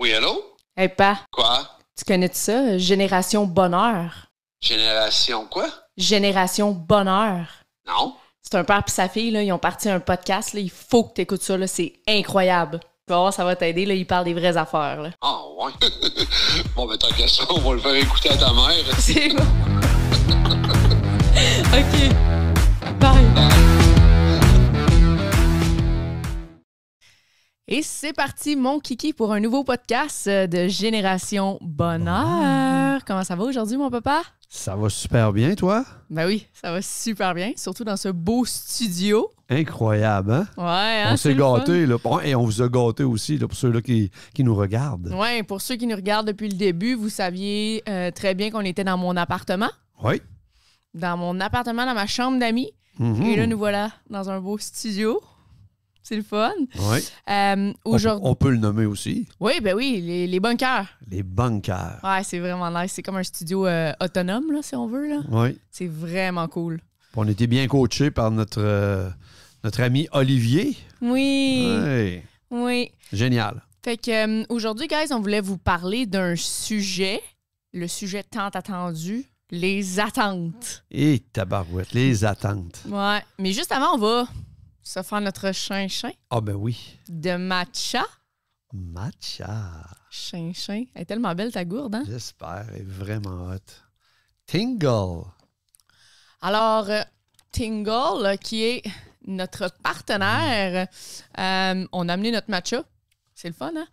Oui, allô? Hey, pas. Quoi? Tu connais -tu ça? Génération Bonheur. Génération quoi? Génération Bonheur. Non. C'est un père et sa fille, là, ils ont parti un podcast. Là, il faut que tu écoutes ça. C'est incroyable. Tu vas voir, ça va t'aider. Ils parlent des vraies affaires. Là. Ah, oh, ouais. bon, ben, t'inquiète qu'à ça, on va le faire écouter à ta mère. C'est bon. OK. Et c'est parti, mon kiki, pour un nouveau podcast euh, de Génération Bonheur. Comment ça va aujourd'hui, mon papa? Ça va super bien, toi? Ben oui, ça va super bien, surtout dans ce beau studio. Incroyable, hein? Ouais, hein, On s'est gâtés, là. Et on vous a gâtés aussi, là, pour ceux-là qui, nous regardent. Ouais, pour ceux qui nous regardent depuis le début, vous saviez euh, très bien qu'on était dans mon appartement. Oui. Dans mon appartement, dans ma chambre d'amis. Mhm. Et là, nous voilà dans un beau studio. C'est le fun. Oui. Euh, on, peut le nommer aussi. Oui, ben oui, les, les bunkers. Les bunkers. Ouais, c'est vraiment nice. C'est comme un studio euh, autonome, là, si on veut. Là. Oui. C'est vraiment cool. on était bien coachés par notre, euh, notre ami Olivier. Oui. Ouais. Oui. Génial. Fait que aujourd'hui, guys, on voulait vous parler d'un sujet, le sujet tant attendu, les attentes. Et tabarouette, les attentes. Ouais. Mais juste avant, on va se faire notre chinchin. Ah, ben oui. De matcha. Matcha. Chinchin. Elle est tellement belle ta gourde, hein? J'espère. Elle est vraiment hot. Tingle. Alors, euh, Tingle, euh, qui est notre partenaire, euh, on a amené notre matcha. C'est le fun, hein?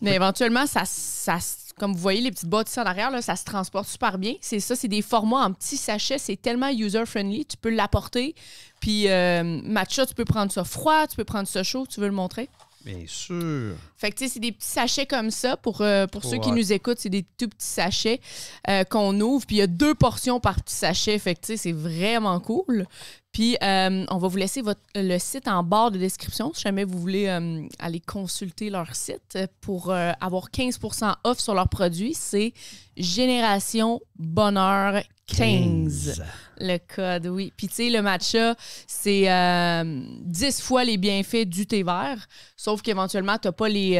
Mais éventuellement, ça, ça, comme vous voyez, les petites bottes en arrière, là, ça se transporte super bien. C'est ça, c'est des formats en petits sachets. C'est tellement user-friendly. Tu peux l'apporter. Puis, euh, matcha, tu peux prendre ça froid, tu peux prendre ça chaud. Tu veux le montrer? Bien sûr. Fait que, tu sais, c'est des petits sachets comme ça. Pour, euh, pour ceux qui nous écoutent, c'est des tout petits sachets euh, qu'on ouvre. Puis, il y a deux portions par petit sachet. Fait que, tu sais, c'est vraiment cool. Puis, euh, on va vous laisser votre, le site en barre de description si jamais vous voulez euh, aller consulter leur site pour euh, avoir 15 off sur leurs produits. C'est Génération Bonheur 15. Le code, oui. Puis, tu sais, le matcha, c'est 10 fois les bienfaits du thé vert, sauf qu'éventuellement, tu n'as pas les,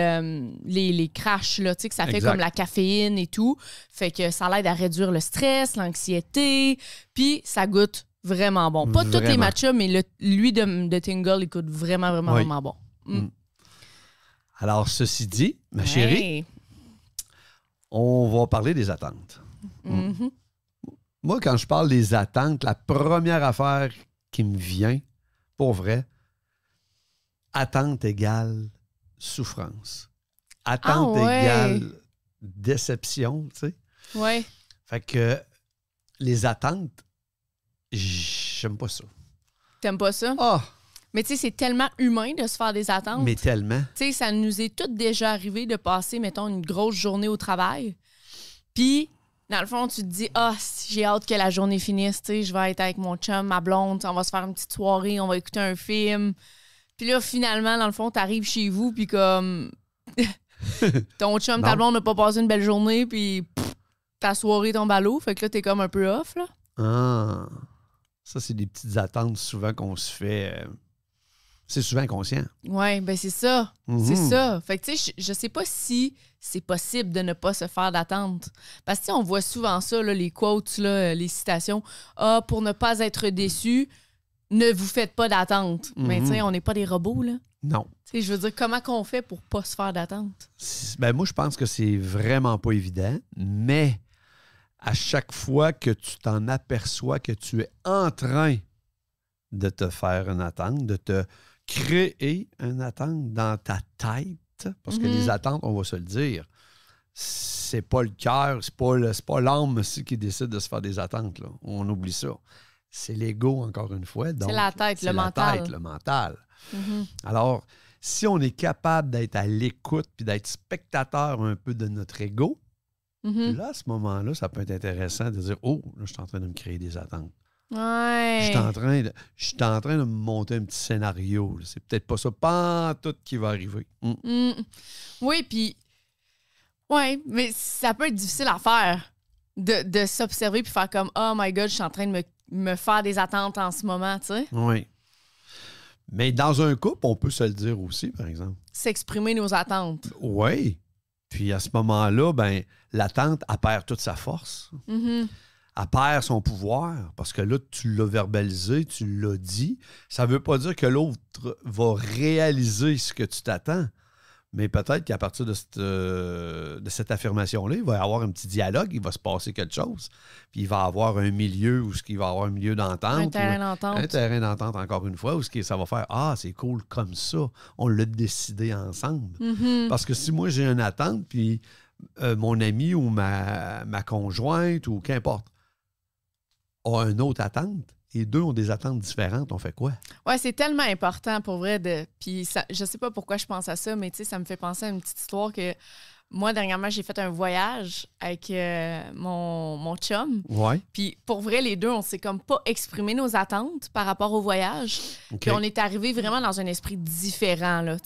les, crashs, tu sais, que ça fait comme la caféine et tout. Fait que ça l'aide à réduire le stress, l'anxiété, puis ça goûte vraiment bon. Pas tous les matchs, mais le, lui de, de, Tingle, il coûte vraiment, vraiment, vraiment bon. Mm. Mm. Alors, ceci dit, ma chérie, on va parler des attentes. Mm. Mm-hmm. Moi, quand je parle des attentes, la première affaire qui me vient, pour vrai, attente égale souffrance. Attente ah égale déception, tu sais. Oui. Fait que les attentes, J'aime pas ça. T'aimes pas ça? Ah! Mais tu sais, c'est tellement humain de se faire des attentes. Mais tellement. Tu sais, ça nous est toutes déjà arrivé de passer, mettons, une grosse journée au travail. Puis, dans le fond, tu te dis, ah, j'ai hâte que la journée finisse, tu sais, je vais être avec mon chum, ma blonde, on va se faire une petite soirée, on va écouter un film. Puis là, finalement, dans le fond, tu arrives chez vous, puis comme. Ton chum, ta blonde n'a pas passé une belle journée, puis ta soirée tombe à l'eau. Fait que là, t'es comme un peu off, là. Ah. Ça, c'est des petites attentes souvent qu'on se fait. Euh, c'est souvent inconscient. Oui, ben c'est ça. C'est mhm. ça. Fait que, tu sais, je, ne sais pas si c'est possible de ne pas se faire d'attente. Parce que, on voit souvent ça, les quotes, les citations. Ah, pour ne pas être déçu, ne vous faites pas d'attente. Mais, tu sais, mhm. on n'est pas des robots, là. Non. Tu sais, je veux dire, comment qu'on fait pour pas se faire d'attente? Ben, moi, je pense que c'est vraiment pas évident, mais à chaque fois que tu t'en aperçois que tu es en train de te faire une attente, de te créer une attente dans ta tête, parce que les mhm. attentes, on va se le dire, c'est pas le cœur, c'est pas, pas l'âme qui décide de se faire des attentes. On oublie ça. C'est l'ego, encore une fois. c'est la tête, le la mental. Tête, le mental. Mhm. Alors, si on est capable d'être à l'écoute puis d'être spectateur un peu de notre ego, Mm-hmm. Là, à ce moment-là, ça peut être intéressant de dire Oh, je suis en train de me créer des attentes. Je, suis en train de, en train de me monter un petit scénario. C'est peut-être pas ça, pas tout qui va arriver. Mm. Mm. Oui, puis. ouais mais ça peut être difficile à faire de, de s'observer puis faire comme Oh my God, je suis en train de me, faire des attentes en ce moment, tu sais. Oui. Mais dans un couple, on peut se le dire aussi, par exemple. S'exprimer nos attentes. Oui. Puis à ce moment-là, ben l'attente, elle perd toute sa force. Elle perd son pouvoir parce que là, tu l'as verbalisé, tu l'as dit. Ça ne veut pas dire que l'autre va réaliser ce que tu t'attends. Mais peut-être qu'à partir de cette, euh, de cette affirmation-là, il va y avoir un petit dialogue, il va se passer quelque chose. Puis il va avoir un milieu où ce qui va avoir un milieu d'entente. Un terrain d'entente. Un terrain d'entente, encore une fois, où ce qui, ça va faire Ah, c'est cool comme ça. On l'a décidé ensemble. Mhm. Parce que si moi j'ai une attente, puis euh, mon ami ou ma, conjointe ou qu'importe a une autre attente, et deux ont des attentes différentes, on fait quoi? Oui, c'est tellement important pour vrai. De... Puis ça, je sais pas pourquoi je pense à ça, mais ça me fait penser à une petite histoire que moi, dernièrement, j'ai fait un voyage avec euh, mon, mon, chum. Puis pour vrai, les deux, on s'est comme pas exprimé nos attentes par rapport au voyage. on est arrivé vraiment dans un esprit différent, là.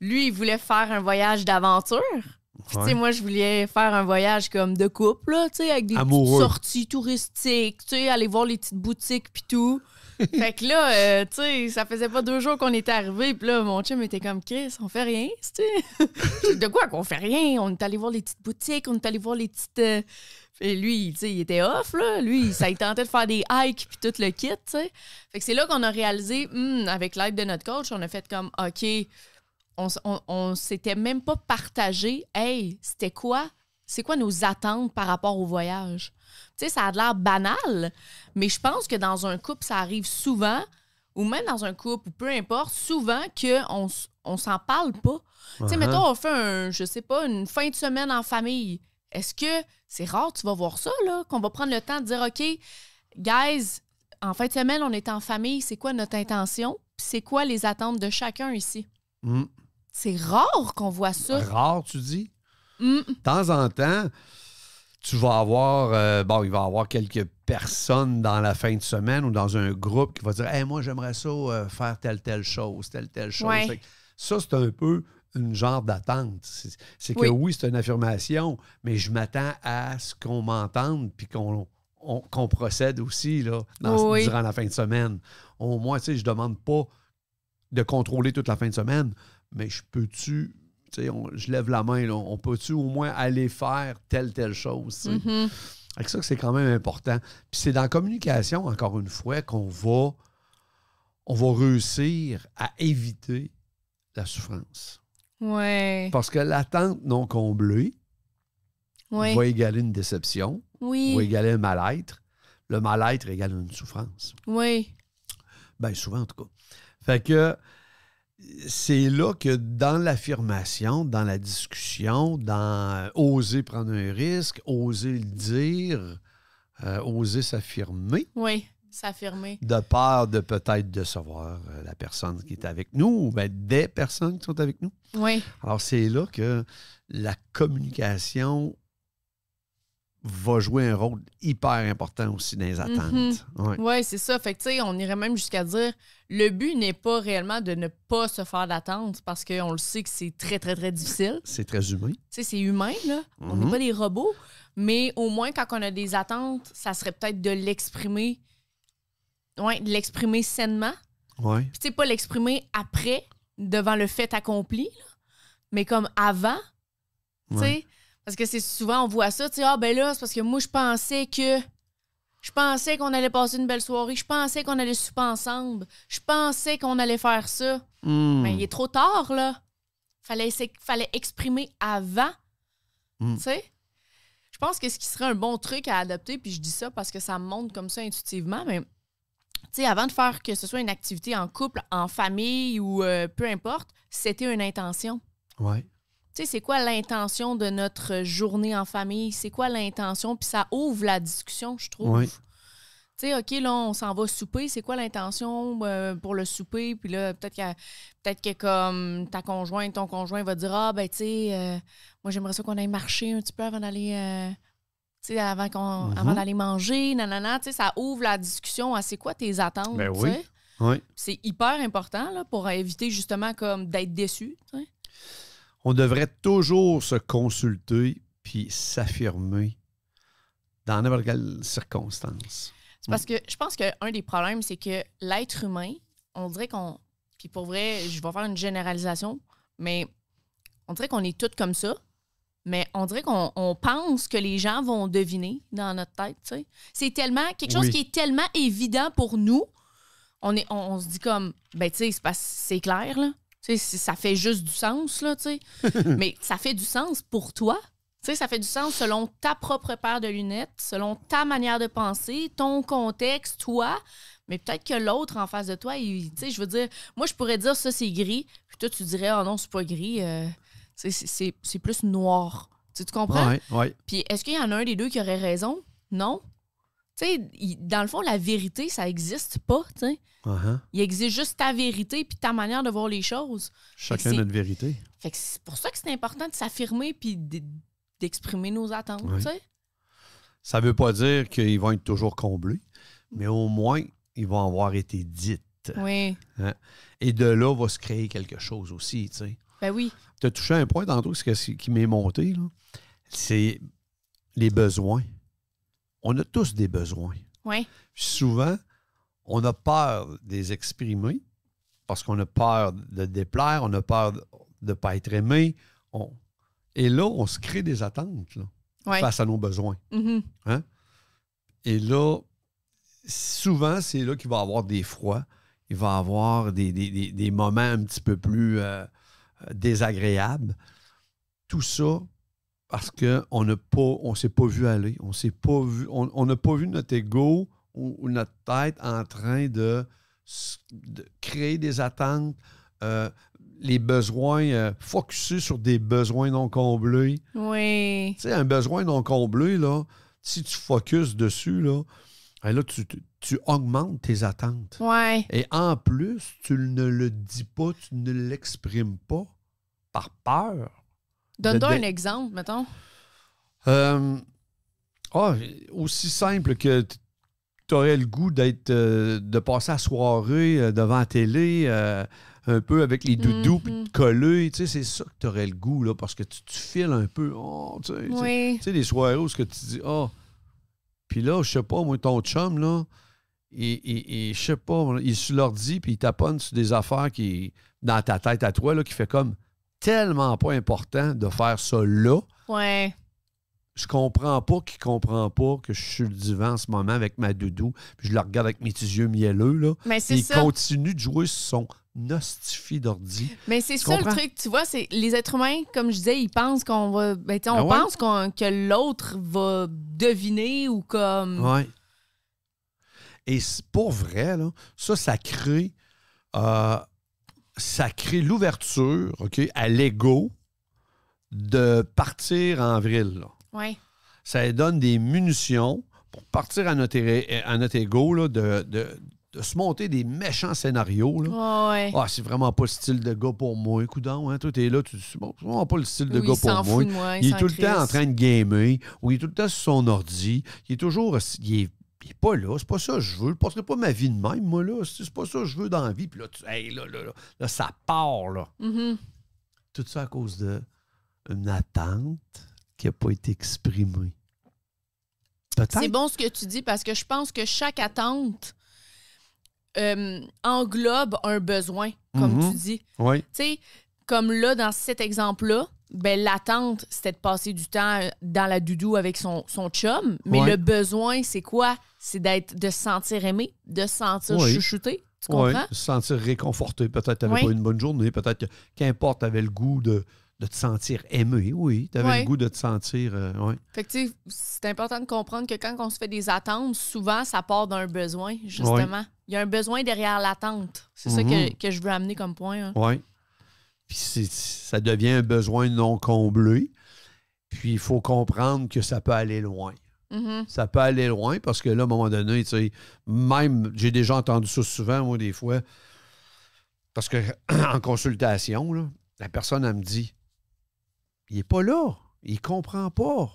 lui, il voulait faire un voyage d'aventure. Puis, sais, moi, je voulais faire un voyage comme de couple, là, avec des sorties petites sorties touristiques, aller voir les petites boutiques, puis tout. fait que là, euh, tu sais, ça faisait pas deux jours qu'on était arrivés. Puis là, mon chum était comme Chris, on fait rien, tu de quoi qu'on fait rien? On est allé voir les petites boutiques, on est allé voir les petites. Euh, et lui, tu sais, il était off, là. Lui, ça il tentait de faire des hikes puis tout le kit, tu sais. Fait que c'est là qu'on a réalisé, hmm, avec l'aide de notre coach, on a fait comme OK on, s'était même pas partagé, hey, c'était quoi? C'est quoi nos attentes par rapport au voyage? Tu sais, ça a l'air banal, mais je pense que dans un couple, ça arrive souvent, ou même dans un couple, ou peu importe, souvent qu'on on, s'en parle pas. Tu sais, uh-huh. mettons, on fait un, je sais pas, une fin de semaine en famille. Est-ce que c'est rare, tu vas voir ça, là, qu'on va prendre le temps de dire, OK, guys, en fin de semaine, on est en famille, c'est quoi notre intention? C'est quoi les attentes de chacun ici? Mm. C'est rare qu'on voit ça. Rare, tu dis? Mm. De temps en temps, tu vas avoir, euh, bon, il va y avoir quelques personnes dans la fin de semaine ou dans un groupe qui va dire, eh moi, j'aimerais ça euh, faire telle, telle chose, telle, telle chose. Ça, c'est un peu une genre d'attente. C'est que oui, c'est une affirmation, mais je m'attends à ce qu'on m'entende puis qu'on procède aussi là, durant la fin de semaine. Au moins, tu sais, je demande pas de contrôler toute la fin de semaine, mais je peux-tu on, je lève la main, on peut-tu au moins aller faire telle, telle chose? Mm mm-hmm. Avec ça, c'est quand même important. Puis c'est dans la communication, encore une fois, qu'on va, on va réussir à éviter la souffrance. Ouais. Parce que l'attente non comblée va égaler une déception, oui. va égaler un mal-être. Le mal-être égale une souffrance. Oui. Bien, souvent, en tout cas. Fait que c'est là que dans l'affirmation, dans la discussion, dans euh, oser prendre un risque, oser le dire, euh, oser s'affirmer. Oui, s'affirmer. De peur de peut-être décevoir euh, la personne qui est avec nous ou des personnes qui sont avec nous. Oui. Alors c'est là que la communication va jouer un rôle hyper important aussi dans les attentes. Mhm. Oui, ouais, c'est ça. Fait que, tu sais, on irait même jusqu'à dire le but n'est pas réellement de ne pas se faire d'attente parce qu'on le sait que c'est très, très, très difficile. C'est très humain. Tu sais, c'est humain, là. On n'est mhm. pas des robots. Mais au moins, quand on a des attentes, ça serait peut-être de l'exprimer. Oui, de l'exprimer sainement. Oui. Puis, tu sais, pas l'exprimer après, devant le fait accompli, là, mais comme avant. Tu sais, parce que c'est souvent, on voit ça, tu sais, ah ben là, c'est parce que moi, je pensais que. Je pensais qu'on allait passer une belle soirée. Je pensais qu'on allait souper ensemble. Je pensais qu'on allait faire ça. Hmm. Mais il est trop tard, là. Fallait, fallait exprimer avant. Hmm. Tu sais? Je pense que ce qui serait un bon truc à adopter, puis je dis ça parce que ça me montre comme ça intuitivement, mais tu sais, avant de faire que ce soit une activité en couple, en famille ou euh, peu importe, c'était une intention. Ouais c'est quoi l'intention de notre journée en famille? C'est quoi l'intention? Puis ça ouvre la discussion, je trouve. Tu sais, OK, là, on s'en va souper. C'est quoi l'intention euh, pour le souper? Puis là, peut-être que, peut-être que comme ta conjointe, ton conjoint va dire Ah, ben, tu sais, euh, moi, j'aimerais ça qu'on aille marcher un petit peu avant d'aller. Euh, avant, qu'on, mm-hmm. avant d'aller manger, nanana, tu sais, ça ouvre la discussion à c'est quoi tes attentes, ben oui. C'est hyper important là, pour éviter justement comme d'être déçu on devrait toujours se consulter puis s'affirmer dans n'importe quelle circonstance. C'est parce que je pense qu'un des problèmes, c'est que l'être humain, on dirait qu'on. Puis pour vrai, je vais faire une généralisation, mais on dirait qu'on est tous comme ça, mais on dirait qu'on pense que les gens vont deviner dans notre tête. tu sais. C'est tellement quelque chose qui est tellement évident pour nous. On, est, on, se dit comme, ben tu sais, c'est clair, là ça fait juste du sens, là, tu sais. Mais ça fait du sens pour toi. Tu sais, ça fait du sens selon ta propre paire de lunettes, selon ta manière de penser, ton contexte, toi. Mais peut-être que l'autre en face de toi, tu sais, je veux dire, moi, je pourrais dire ça, c'est gris. Puis toi, tu dirais, oh non, c'est pas gris. Euh, c'est plus noir. tu tu comprends? Oui, Puis est-ce qu'il y en a un des deux qui aurait raison? Non? dans le fond, la vérité, ça n'existe pas. Uh-huh. Il existe juste ta vérité puis ta manière de voir les choses. Chacun notre vérité. c'est pour ça que c'est important de s'affirmer puis d'exprimer nos attentes. sais. Ça veut pas dire qu'ils vont être toujours comblés, mais au moins, ils vont avoir été dites. Oui. Hein? Et de là va se créer quelque chose aussi. sais. Ben oui. Tu as touché un point tantôt ce qui m'est monté. C'est les besoins on a tous des besoins. Oui. Souvent, on a peur de les exprimer parce qu'on a peur de déplaire, on a peur de ne pas être aimé. Et là, on se crée des attentes face à nos besoins. Mm-hmm. Hein? Et là, souvent, c'est là qu'il va y avoir des froids, il va y avoir des, moments un petit peu plus euh, euh, désagréables. Tout ça parce qu'on ne on s'est pas vu aller. On s'est pas vu, on n'a pas vu notre ego ou, notre tête en train de, créer des attentes, euh, les besoins, euh, focus sur des besoins non comblés. Oui. Tu sais, un besoin non comblé, là, si tu focuses dessus, là, ben là tu, tu augmentes tes attentes. Ouais. Et en plus, tu ne le dis pas, tu ne l'exprimes pas par peur Donne-toi un exemple, mettons. Euh, ah, aussi simple que tu aurais le goût d'être euh, de passer la soirée euh, devant la télé, euh, un peu avec les doudous, mm coller. Tu sais, c'est ça que tu aurais le goût, là, parce que tu, te files un peu. Oh, tu sais, tu sais, des soirées où ce que tu dis, oh. Puis là, je sais pas, moi, ton chum, là, il, je sais pas, il se sur l'ordi, puis il taponne sur des affaires qui, dans ta tête à toi, là, qui fait comme tellement pas important de faire ça là. Ouais. Je comprends pas qu'il comprend pas que je suis le divan en ce moment avec ma doudou, puis je la regarde avec mes petits yeux mielleux. Là, Mais c'est Il continue de jouer son nostifie d'ordi. Mais c'est ça le truc, tu vois, c'est les êtres humains, comme je disais, ils pensent qu'on va. Ben, on ben pense que l'autre va deviner ou comme. Ouais. Et c'est pour vrai, là, ça, ça crée euh, ça crée l'ouverture à l'ego de partir en avril. Ça donne des munitions pour partir à notre, à ego de, se monter des méchants scénarios. Ah, c'est vraiment pas le style de gars pour moi. Coudon, hein, toi, t'es là, tu dis, bon, c'est vraiment pas le style de gars pour moi. Il, est tout le temps en train de gamer, ou il est tout le temps sur son ordi. Il est toujours. Il pas là, c'est pas ça que je veux. Je ne passerai pas ma vie de même, moi, là. C'est pas ça que je veux dans la vie. Puis là, ça part, là. Mm-hmm. Tout ça à cause d'une attente qui n'a pas été exprimée. C'est bon ce que tu dis parce que je pense que chaque attente euh, englobe un besoin, comme mm-hmm. tu dis. Tu sais, comme là, dans cet exemple-là, ben, l'attente, c'était de passer du temps euh, dans la doudou avec son, son chum, mais le besoin, c'est quoi? c'est d'être de se sentir aimé, de se sentir chouchouté. Tu comprends? se sentir réconforté. Peut-être que tu n'avais pas une bonne journée, peut-être qu'importe, tu avais le goût de, te sentir aimé. Oui, tu avais le goût de te sentir. Euh, c'est important de comprendre que quand on se fait des attentes, souvent, ça part d'un besoin, justement. Il y a un besoin derrière l'attente. C'est ça que, mhm. je veux amener comme point. Hein. Oui. Puis ça devient un besoin non comblé. Puis il faut comprendre que ça peut aller loin. Mm-hmm. Ça peut aller loin parce que là, à un moment donné, tu sais, même, j'ai déjà entendu ça souvent, moi, des fois, parce que en consultation, la personne, elle me dit Il n'est pas là, il comprend pas,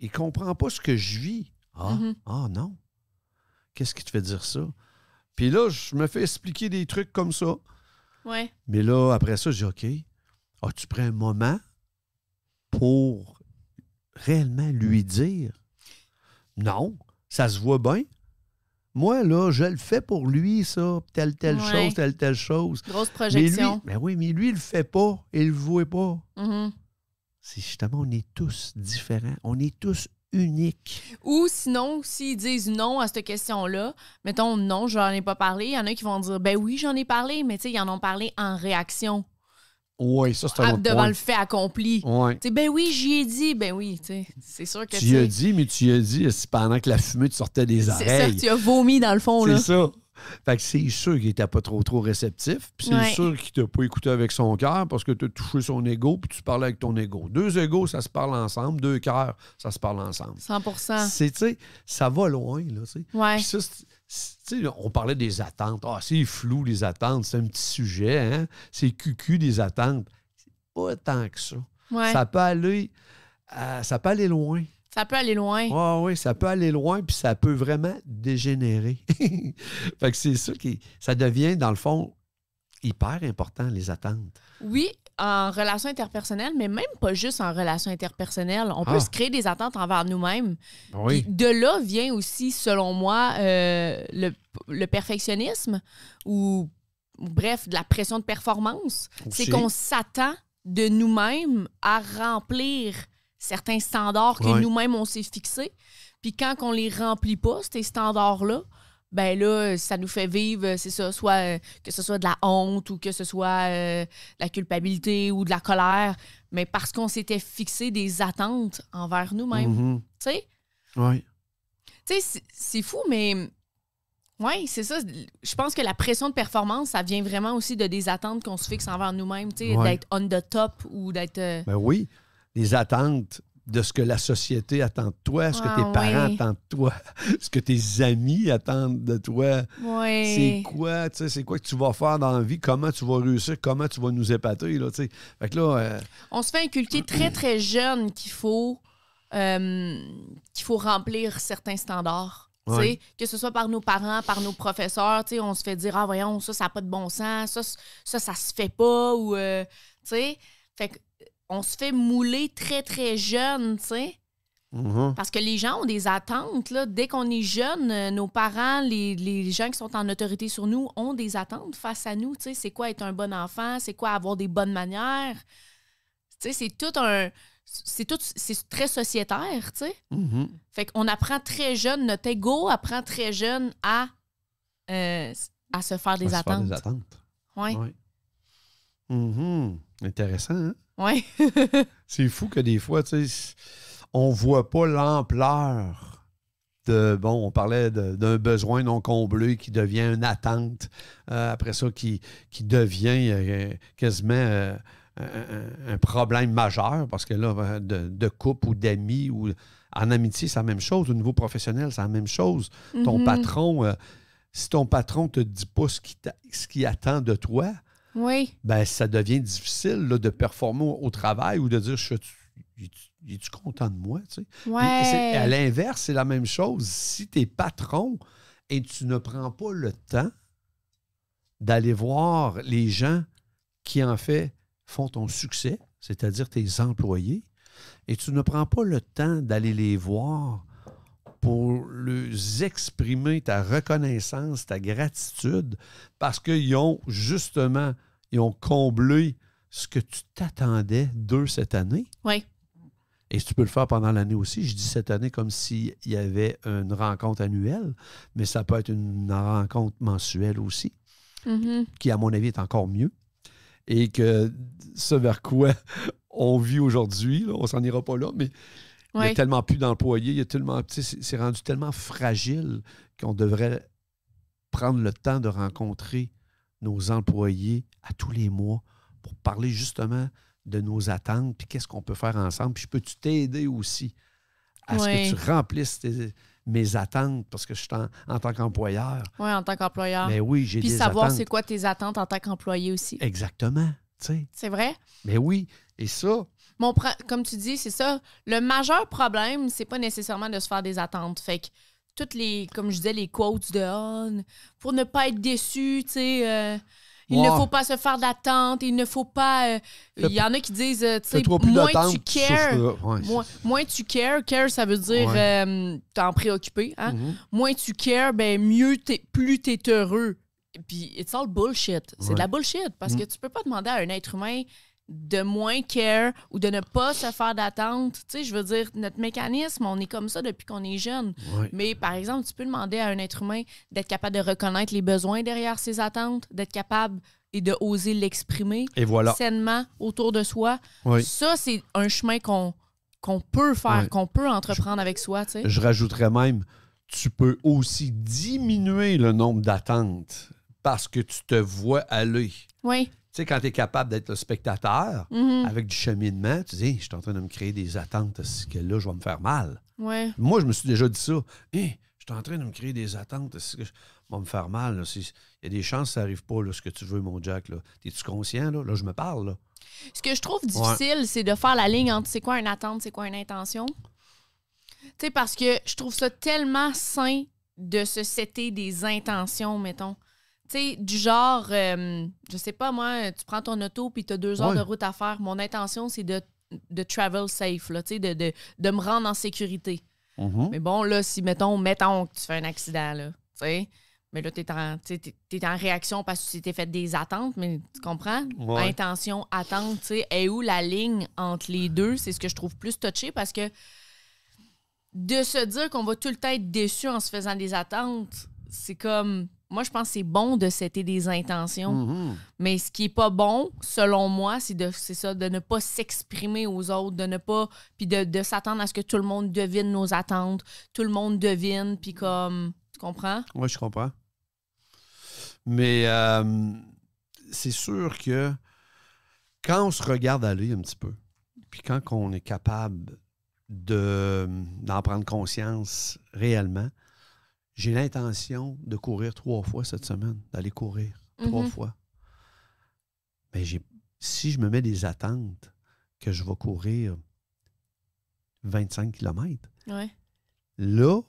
il comprend pas ce que je vis. Ah, mm-hmm. ah, non. Qu'est-ce qui te fait dire ça? Puis là, je me fais expliquer des trucs comme ça. Mais là, après ça, je dis OK, as-tu pris un moment pour réellement lui dire non, ça se voit bien. Moi, là, je le fais pour lui, ça, telle, telle chose, telle, telle chose. Grosse projection. Mais lui, oui, mais lui, il le fait pas, il le voit pas. Mm-hmm. C'est justement, on est tous différents, on est tous uniques. Ou sinon, s'ils disent non à cette question-là, mettons non, j'en ai pas parlé, il y en a qui vont dire ben oui, j'en ai parlé, mais tu sais, ils en ont parlé en réaction. Oui, ça, c'est un autre devant le fait accompli. Oui. ben oui, j'y ai dit. Ben oui, c'est sûr que... Tu y as dit, mais tu y as dit pendant que la fumée te sortait des oreilles. C'est ça, tu as vomi dans le fond. C'est ça. Fait que c'est sûr qu'il n'était pas trop trop réceptif. Puis c'est sûr qu'il t'a pas écouté avec son cœur parce que tu as touché son ego puis tu parlais avec ton ego. Deux égos, ça se parle ensemble. Deux cœurs, ça se parle ensemble. 100 C'est, ça va loin, là, tu sais. Oui on parlait des attentes. Ah, c'est flou, les attentes. C'est un petit sujet. Hein? C'est cucu, des attentes. Pas tant que ça. Ça peut aller... Euh, ça peut aller loin. Ça peut aller loin. Ah oui, ça peut aller loin, puis ça peut vraiment dégénérer. fait que c'est ça qui. Ça devient, dans le fond, hyper important, les attentes. Oui, en relation interpersonnelle, mais même pas juste en relation interpersonnelle. On peut ah. se créer des attentes envers nous-mêmes. Ah de là vient aussi, selon moi, euh, le, perfectionnisme ou, bref, de la pression de performance. C'est qu'on s'attend de nous-mêmes à remplir certains standards que nous-mêmes, on s'est fixés. Puis quand on les remplit pas, ces standards-là, ben là, ça nous fait vivre, euh, c'est ça, soit euh, que ce soit de la honte ou que ce soit euh, de la culpabilité ou de la colère, mais parce qu'on s'était fixé des attentes envers nous-mêmes. Mhm. Tu sais? Oui. Tu sais, c'est fou, mais oui, c'est ça. Je pense que la pression de performance, ça vient vraiment aussi de des attentes qu'on se fixe envers nous-mêmes, tu sais, d'être on the top ou d'être. Ben oui, des attentes de ce que la société attend de toi, ce que tes ah, parents attendent de toi, ce que tes amis attendent de toi. C'est quoi, tu sais, c'est quoi que tu vas faire dans la vie, comment tu vas réussir, comment tu vas nous épater, là, tu sais. Fait que là... Euh, on se fait inculquer très, très jeune qu'il faut, euh, qu'il faut remplir certains standards. sais, Que ce soit par nos parents, par nos professeurs, on se fait dire Ah, voyons, ça, ça n'a pas de bon sens, ça, ça, ça se fait pas, ou. Euh, tu sais, fait que on se fait mouler très, très jeune, tu sais. Mm-hmm. Parce que les gens ont des attentes. Là. Dès qu'on est jeune, euh, nos parents, les, les, gens qui sont en autorité sur nous ont des attentes face à nous. Tu sais, c'est quoi être un bon enfant? C'est quoi avoir des bonnes manières? Tu sais, c'est tout un. C'est tout. C'est très sociétaire, tu sais. Mm-hmm. Fait qu'on apprend très jeune, notre ego apprend très jeune à, euh, à se faire des attentes. Se Oui. Mm-hmm. Intéressant, hein? Oui. c'est fou que des fois, tu sais, on voit pas l'ampleur de, bon, on parlait d'un besoin non comblé qui devient une attente, euh, après ça, qui, qui devient euh, quasiment euh, un, problème majeur, parce que là, de, de couple ou d'amis, ou en amitié, c'est la même chose, au niveau professionnel, c'est la même chose. Ton mm-hmm. patron, si ton patron te dit pas ce qui, ce qui attend de toi, oui. ben, ça devient difficile de performer au, travail ou de dire es-tu content de moi? Tu À l'inverse, c'est la même chose. Si tu es patron et tu ne prends pas le temps d'aller voir les gens qui en fait font ton succès, c'est-à-dire tes employés, et tu ne prends pas le temps d'aller les voir pour leur exprimer ta reconnaissance, ta gratitude, parce qu'ils ont justement, ils ont comblé ce que tu t'attendais d'eux cette année. Oui. Et tu peux le faire pendant l'année aussi. Je dis cette année comme s'il y avait une rencontre annuelle, mais ça peut être une rencontre mensuelle aussi, mm-hmm. qui, à mon avis, est encore mieux. Et que ce vers quoi on vit aujourd'hui, on s'en ira pas là, mais il n'y a tellement plus d'employés, il y a tellement. C'est rendu tellement fragile qu'on devrait prendre le temps de rencontrer nos employés à tous les mois pour parler justement de nos attentes, puis qu'est-ce qu'on peut faire ensemble. Puis je peux-tu t'aider aussi à ce que tu remplisses mes attentes, parce que je suis en, tant qu'employeur. Oui, en tant qu'employeur. Mais ben oui, j'ai des Puis savoir c'est quoi tes attentes en tant qu'employé aussi. Exactement, C'est vrai? Mais ben oui, et ça, mon comme tu dis, c'est ça. Le majeur problème, c'est pas nécessairement de se faire des attentes. Fait que toutes les, comme je disais, les quotes de ah, pour ne pas être déçu, tu sais. Euh, il ne faut pas se euh, faire d'attente, il ne faut pas. il y en a qui disent, euh, tu moins tu cares, moins, tu cares, care ça veut dire t'en préoccuper, hein. mm-hmm. Moins tu cares, ben mieux es, plus t'es heureux. Puis it's all bullshit. C'est de la bullshit parce mm. que tu peux pas demander à un être humain de moins care ou de ne pas se faire d'attente. Tu sais, je veux dire, notre mécanisme, on est comme ça depuis qu'on est jeune. Mais par exemple, tu peux demander à un être humain d'être capable de reconnaître les besoins derrière ses attentes, d'être capable et de oser l'exprimer voilà. sainement autour de soi. Ça, c'est un chemin qu'on peut faire, qu'on peut entreprendre avec soi. Je rajouterais même, tu peux aussi diminuer le nombre d'attentes parce que tu te vois aller. Oui. Tu sais, quand tu es capable d'être le spectateur mhm. avec du cheminement, tu dis, je suis en train de me créer des attentes, ce que là, je vais me faire mal. Moi, je me suis déjà dit ça. je suis en train de me créer des attentes, ce que je vais me faire mal. Il y a des chances que ça n'arrive pas, là, ce que tu veux, mon Jack. Es-tu conscient? Là? je me parle. Ce que je trouve difficile, c'est de faire la ligne entre c'est quoi une attente, c'est quoi une intention. Tu sais, parce que je trouve ça tellement sain de se setter des intentions, mettons tu sais, du genre, euh, je sais pas moi, tu prends ton auto puis tu as deux heures de route à faire. Mon intention, c'est de, travel safe, là, de, de, me rendre en sécurité. Mhm. Mais bon, là, si, mettons, mettons que tu fais un accident, là, tu sais. Mais là, tu es, en, en réaction parce que tu t'es fait des attentes, mais tu comprends? Intention, attente, tu sais, et où la ligne entre les deux, c'est ce que je trouve plus touché parce que de se dire qu'on va tout le temps être déçu en se faisant des attentes, c'est comme moi, je pense que c'est bon de setter des intentions. Mm-hmm. Mais ce qui n'est pas bon, selon moi, c'est de ça, de ne pas s'exprimer aux autres, de ne pas. Puis de, s'attendre à ce que tout le monde devine nos attentes, tout le monde devine, puis comme. Tu comprends? Oui, je comprends. Mais euh, c'est sûr que quand on se regarde à lui un petit peu, puis quand on est capable d'en prendre conscience réellement, j'ai l'intention de courir trois fois cette semaine, d'aller courir trois mhm. fois. Mais si je me mets des attentes que je vais courir 25 km, là,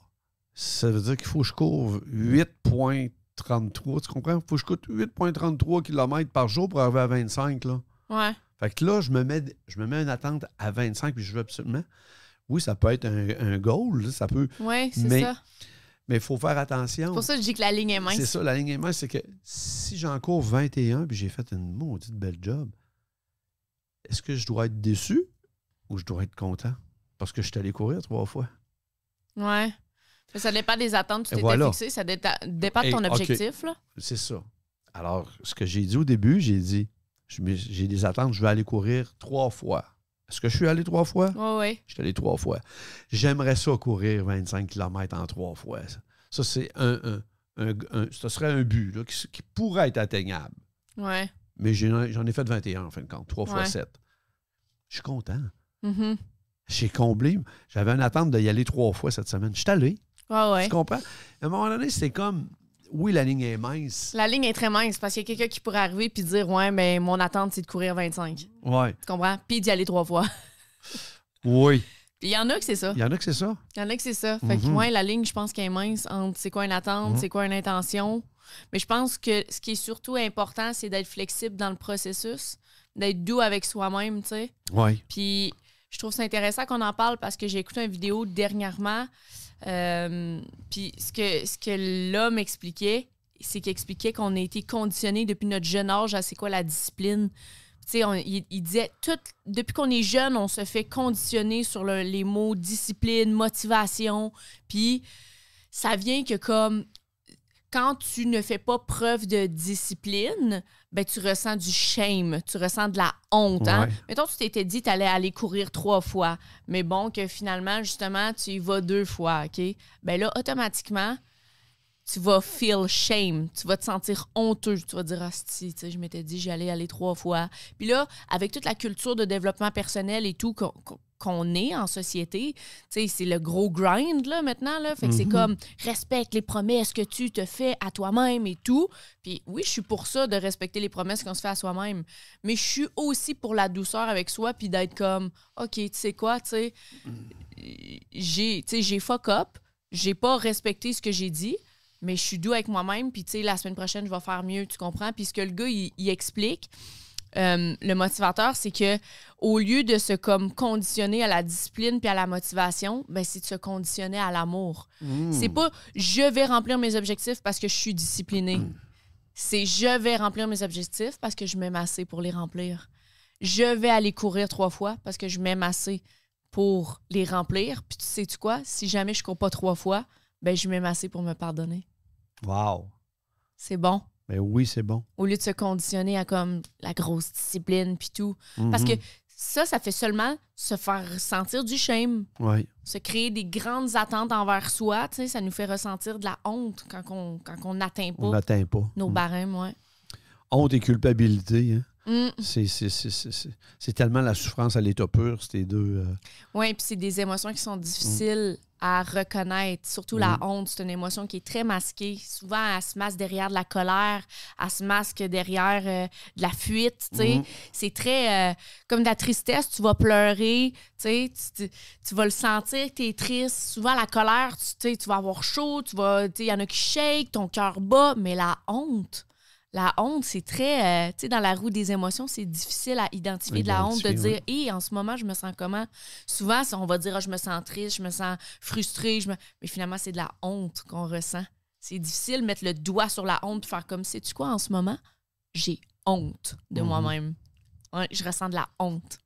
ça veut dire qu'il faut que je couvre 8,33. Tu comprends? Il faut que je coûte 8,33 km par jour pour arriver à 25. Là. Ouais. Fait que là, je me, mets, je me mets une attente à 25 puis je veux absolument. Oui, ça peut être un, goal, ça peut. Oui, c'est ça mais il faut faire attention. C'est pour ça que je dis que la ligne est mince. C'est ça, la ligne est mince. C'est que si j'en cours 21 puis j'ai fait une maudite belle job, est-ce que je dois être déçu ou je dois être content? Parce que je suis allé courir trois fois. Ouais. ça dépend des attentes que tu t'étais fixé. Ça dépend de ton objectif. C'est ça. Alors, ce que j'ai dit au début, j'ai dit j'ai des attentes, je vais aller courir trois fois. Est-ce que je suis allé trois fois? Oui, oui. Je suis allé trois fois. J'aimerais ça courir 25 km en trois fois. Ça, c'est un, ce serait un but qui, pourrait être atteignable. Oui. Mais j'en ai fait 21 en fin de compte, trois fois 7. Je suis content. Mm-hmm. J'ai comblé. J'avais une attente d'y aller trois fois cette semaine. Je suis allé. Oui, ouais. Tu comprends? À un moment donné, c'est comme oui, la ligne est mince. La ligne est très mince parce qu'il y a quelqu'un qui pourrait arriver et dire Ouais, mais ben, mon attente, c'est de courir 25. Ouais. Tu comprends? Puis d'y aller trois fois. oui. il y en a que c'est ça. Il y en a que c'est ça. Il y en a que c'est ça. Fait que, mhm. ouais, la ligne, je pense qu'elle est mince entre c'est quoi une attente, mhm. c'est quoi une intention. Mais je pense que ce qui est surtout important, c'est d'être flexible dans le processus, d'être doux avec soi-même, tu sais. Oui. Puis je trouve ça intéressant qu'on en parle parce que j'ai écouté une vidéo dernièrement. Euh, puis ce que, ce que l'homme expliquait, c'est qu'il expliquait qu'on a été conditionné depuis notre jeune âge à c'est quoi la discipline. Tu il, il, disait depuis qu'on est jeune, on se fait conditionner sur les mots discipline, motivation, puis ça vient que comme quand tu ne fais pas preuve de discipline, ben, tu ressens du shame, tu ressens de la honte. Hein? Mettons, tu t'étais dit que tu allais aller courir trois fois, mais bon, que finalement, justement, tu y vas deux fois, OK? Ben là, automatiquement, tu vas feel shame, tu vas te sentir honteux, tu vas dire, si, je m'étais dit, j'allais aller trois fois. Puis là, avec toute la culture de développement personnel et tout, qu'on est en société. c'est le gros grind, là, maintenant, là. Fait que c'est mhm. comme, respecte les promesses que tu te fais à toi-même et tout. Puis oui, je suis pour ça, de respecter les promesses qu'on se fait à soi-même. Mais je suis aussi pour la douceur avec soi, puis d'être comme, OK, tu sais quoi, tu sais, j'ai, tu j'ai fuck up, j'ai pas respecté ce que j'ai dit, mais je suis doux avec moi-même, puis la semaine prochaine, je vais faire mieux, tu comprends? Puis ce que le gars, il explique, euh, le motivateur, c'est que au lieu de se comme conditionner à la discipline puis à la motivation, ben c'est de se conditionner à l'amour. Mmh. C'est pas je vais remplir mes objectifs parce que je suis discipliné. Mmh. C'est je vais remplir mes objectifs parce que je m'aime assez pour les remplir. Je vais aller courir trois fois parce que je m'aime assez pour les remplir. Puis tu sais tu quoi, si jamais je cours pas trois fois, ben je m'aime assez pour me pardonner. Wow. C'est bon. Ben oui, c'est bon. Au lieu de se conditionner à comme la grosse discipline puis tout. Parce mhm. que ça, ça fait seulement se faire sentir du shame. Oui. Se créer des grandes attentes envers soi, ça nous fait ressentir de la honte quand on quand n'atteint pas, pas nos mhm. barèmes. Honte et culpabilité. Hein? Mm. C'est tellement la souffrance à l'état pur, ces deux. Euh. Oui, puis c'est des émotions qui sont difficiles. Mm à reconnaître. Surtout la mhm. honte, c'est une émotion qui est très masquée. Souvent, elle se masque derrière de la colère, elle se masque derrière euh, de la fuite. Mhm. C'est très euh, comme de la tristesse, tu vas pleurer, tu, tu, tu, vas le sentir tu es triste. Souvent, la colère, tu, tu vas avoir chaud, tu vas, il y en a qui shake, ton cœur bat, mais la honte, la honte, c'est très. Euh, tu sais, dans la roue des émotions, c'est difficile à identifier de la honte, de dire, hé, en ce moment, je me sens comment? Souvent, on va dire, ah, je me sens triste, je me sens frustrée, mais finalement, c'est de la honte qu'on ressent. C'est difficile de mettre le doigt sur la honte, faire comme, sais-tu quoi, en ce moment, j'ai honte de mm-hmm. moi-même. je ressens de la honte.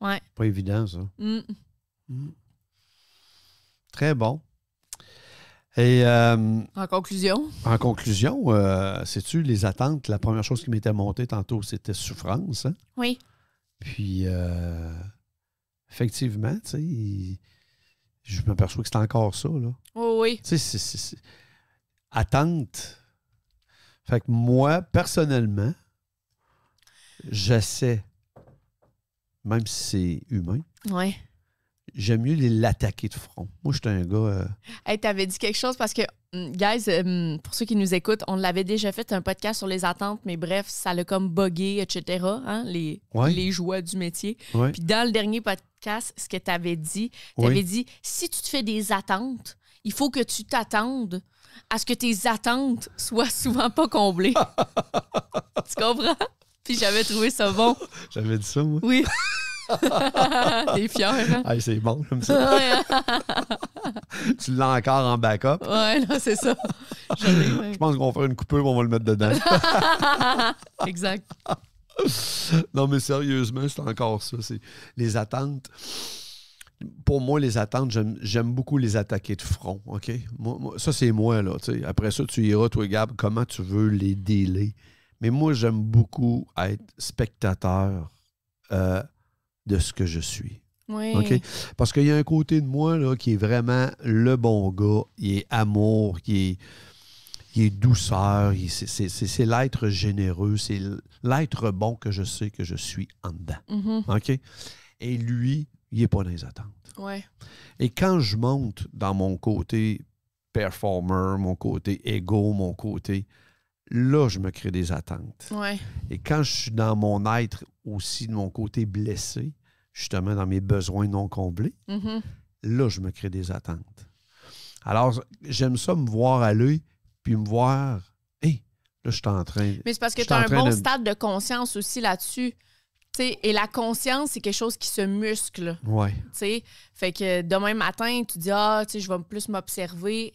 Ouais. Pas évident, ça. Mm. Mm. Très bon. Euh, en conclusion? En conclusion, euh, sais-tu, les attentes, la première chose qui m'était montée tantôt, c'était souffrance. Hein? Oui. Puis, euh, effectivement, tu sais, je m'aperçois que c'est encore ça. Là. Oh oui, Tu sais, attente. Fait que moi, personnellement, j'essaie, même si c'est humain, oui, j'aime mieux l'attaquer de front. Moi, je suis un gars. Euh... Hey, t'avais dit quelque chose parce que, hum, guys, hum, pour ceux qui nous écoutent, on l'avait déjà fait un podcast sur les attentes, mais bref, ça l'a comme bogué, etc. Hein, les, les joies du métier. Puis dans le dernier podcast, ce que t'avais dit, t'avais dit si tu te fais des attentes, il faut que tu t'attendes à ce que tes attentes soient souvent pas comblées. tu comprends? Puis j'avais trouvé ça bon. j'avais dit ça, moi. Oui. T'es fier, hein? c'est bon, comme ça. Hein? tu l'as encore en backup. Ouais, non, c'est ça. Je pense qu'on va faire une coupure, on va le mettre dedans. exact. Non, mais sérieusement, c'est encore ça. les attentes pour moi, les attentes, j'aime beaucoup les attaquer de front, OK? ça, c'est moi, là, Après ça, tu iras, toi, Gab, comment tu veux les délais. Mais moi, j'aime beaucoup être spectateur, euh, de ce que je suis. Oui. Parce qu'il y a un côté de moi là, qui est vraiment le bon gars, il est amour, qui est, il est douceur, c'est l'être généreux, c'est l'être bon que je sais que je suis en dedans. Mm-hmm. Et lui, il n'est pas dans les attentes. Et quand je monte dans mon côté performer, mon côté ego, mon côté là, je me crée des attentes. Et quand je suis dans mon être aussi, de mon côté blessé, justement dans mes besoins non comblés, mm-hmm. là, je me crée des attentes. Alors, j'aime ça me voir aller, puis me voir, hé, là, je suis en train. Mais c'est parce que tu as un bon stade de conscience aussi là-dessus et la conscience, c'est quelque chose qui se muscle. tu sais fait que demain matin, tu dis, ah, tu je vais plus m'observer.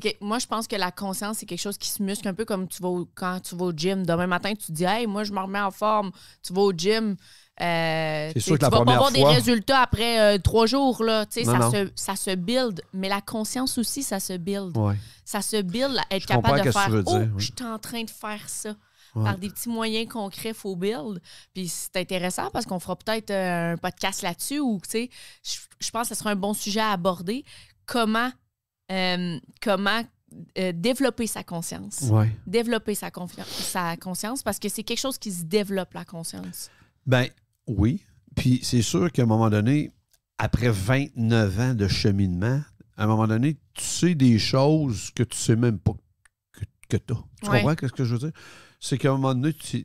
que, moi, je pense que la conscience, c'est quelque chose qui se muscle un peu comme tu vas quand tu vas au gym. Demain matin, tu dis, hey, moi, je me remets en forme. Tu vas au gym. Euh, tu vas pas avoir des résultats après euh, trois jours. Là. tu sais ça, Se, ça build. Mais la conscience aussi, ça se build. Ça se build, être capable de faire, oh, je suis en train de faire ça par des petits moyens concrets, faut build. Puis c'est intéressant parce qu'on fera peut-être euh, un podcast là-dessus ou, tu sais, je pense que ce sera un bon sujet à aborder. Comment, euh, comment euh, développer sa conscience. Développer sa, conscience parce que c'est quelque chose qui se développe, la conscience. Ben oui. Puis c'est sûr qu'à un moment donné, après 29 ans de cheminement, à un moment donné, tu sais des choses que tu sais même pas que, que as. Tu comprends ce que je veux dire? c'est qu'à un moment donné, tu,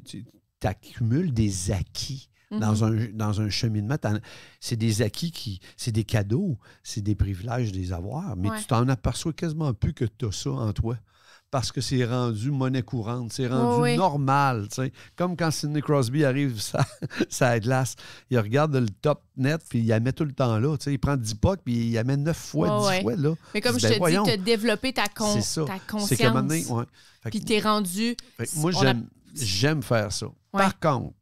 accumules des acquis. Dans mhm. un, cheminement, c'est des acquis qui. C'est des cadeaux, c'est des privilèges des avoirs, mais tu t'en aperçois quasiment plus que tu as ça en toi parce que c'est rendu monnaie courante, c'est rendu normal. Comme quand Sidney Crosby arrive ça, ça glace, il regarde le top net, puis il la met tout le temps là. Il prend 10 pocs, puis il la met 9 fois, 10 fois là. Mais comme je, te ben dis, tu as développé ta, c'est ça. conscience. ouais. Puis tu rendu... moi, j'aime faire ça. Par contre,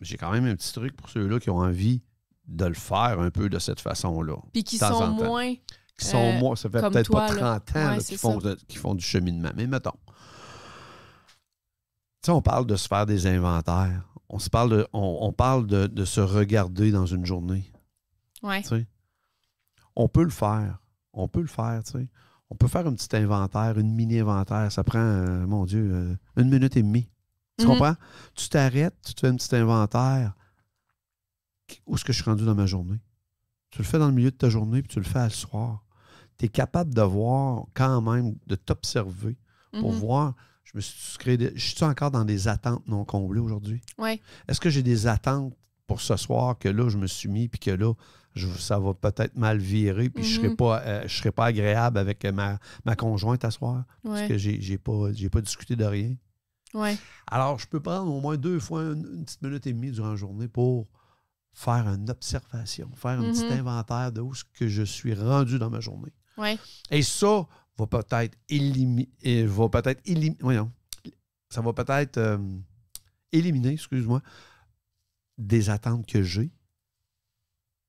j'ai quand même un petit truc pour ceux-là qui ont envie de le faire un peu de cette façon-là. Puis qui sont moins qui sont euh, moi, ça fait peut-être pas 30 ans qui, font font du cheminement. Mais mettons. Tu sais, on parle de se faire des inventaires. On se parle de, on, parle de, se regarder dans une journée. Oui. Tu sais, on peut le faire. On peut le faire, tu sais. On peut faire un petit inventaire, une mini-inventaire. Ça prend, euh, mon Dieu, euh, une minute et demie. Tu mhm. comprends? Tu t'arrêtes, tu fais un petit inventaire. Où est-ce que je suis rendu dans ma journée? Tu le fais dans le milieu de ta journée, puis tu le fais à le soir. Tu es capable de voir quand même, de t'observer pour mhm. voir. Je me suis je suis encore dans des attentes non comblées aujourd'hui? Oui. Est-ce que j'ai des attentes pour ce soir que là, je me suis mis, puis que là, ça va peut-être mal virer, puis je ne mhm. pas, euh, je serai pas agréable avec ma, conjointe à ce soir, parce que je n'ai pas, pas discuté de rien. Ouais. Alors, je peux prendre au moins deux fois une petite minute et demie durant la journée pour faire une observation, faire un petit mhm. inventaire de où ce que je suis rendu dans ma journée. Et ça va peut-être éliminer, va peut-être ça va peut-être euh, éliminer, excuse-moi, des attentes que j'ai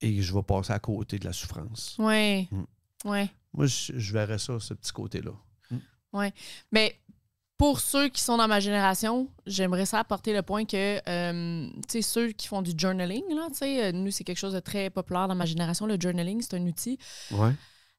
et je vais passer à côté de la souffrance. Oui. Mm. Ouais. Moi, je, verrais ça, ce petit côté-là. Mm. Oui. Mais pour ceux qui sont dans ma génération, j'aimerais ça apporter le point que, euh, tu sais, ceux qui font du journaling, là, tu sais, euh, nous, c'est quelque chose de très populaire dans ma génération, le journaling, c'est un outil. Ouais.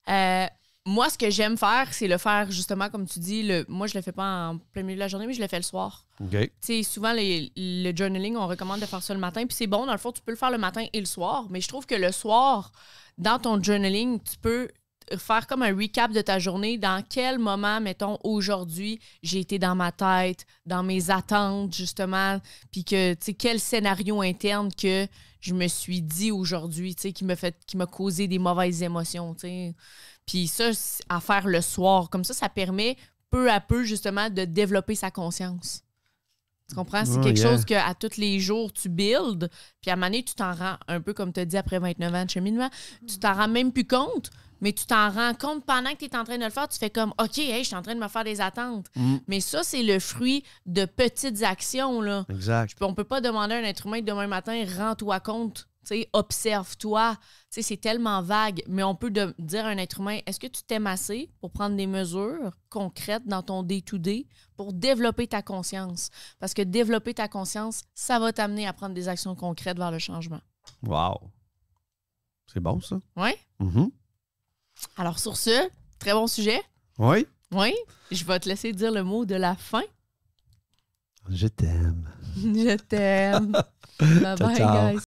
Euh, moi, ce que j'aime faire, c'est le faire justement, comme tu dis, le, moi, je le fais pas en plein milieu de la journée, mais je le fais le soir. Okay. Tu sais, souvent, le journaling, on recommande de faire ça le matin, puis c'est bon, dans le fond, tu peux le faire le matin et le soir, mais je trouve que le soir, dans ton journaling, tu peux faire comme un recap de ta journée. Dans quel moment, mettons, aujourd'hui, j'ai été dans ma tête, dans mes attentes, justement, puis que, tu sais, quel scénario interne que je me suis dit aujourd'hui, tu sais, qui m'a fait, qui m'a causé des mauvaises émotions, tu sais. Puis ça, à faire le soir, comme ça, ça permet peu à peu, justement, de développer sa conscience. Tu comprends? C'est oh, quelque chose que à tous les jours, tu builds, puis à un moment tu t'en rends, un peu comme tu as dit après 29 ans de cheminement, tu t'en rends même plus compte, mais tu t'en rends compte pendant que tu es en train de le faire, tu fais comme OK, hey, je suis en train de me faire des attentes. Mm. Mais ça, c'est le fruit de petites actions. Là. Exact. on ne peut pas demander à un être humain demain matin, rends-toi compte. Observe-toi. C'est tellement vague, mais on peut dire à un être humain est-ce que tu t'aimes assez pour prendre des mesures concrètes dans ton day-to-day pour développer ta conscience Parce que développer ta conscience, ça va t'amener à prendre des actions concrètes vers le changement. Wow. C'est bon, ça? Oui. Mm-hmm. Alors, sur ce, très bon sujet. Oui. Oui. Je vais te laisser dire le mot de la fin. Je t'aime. Je t'aime. bye bye, guys.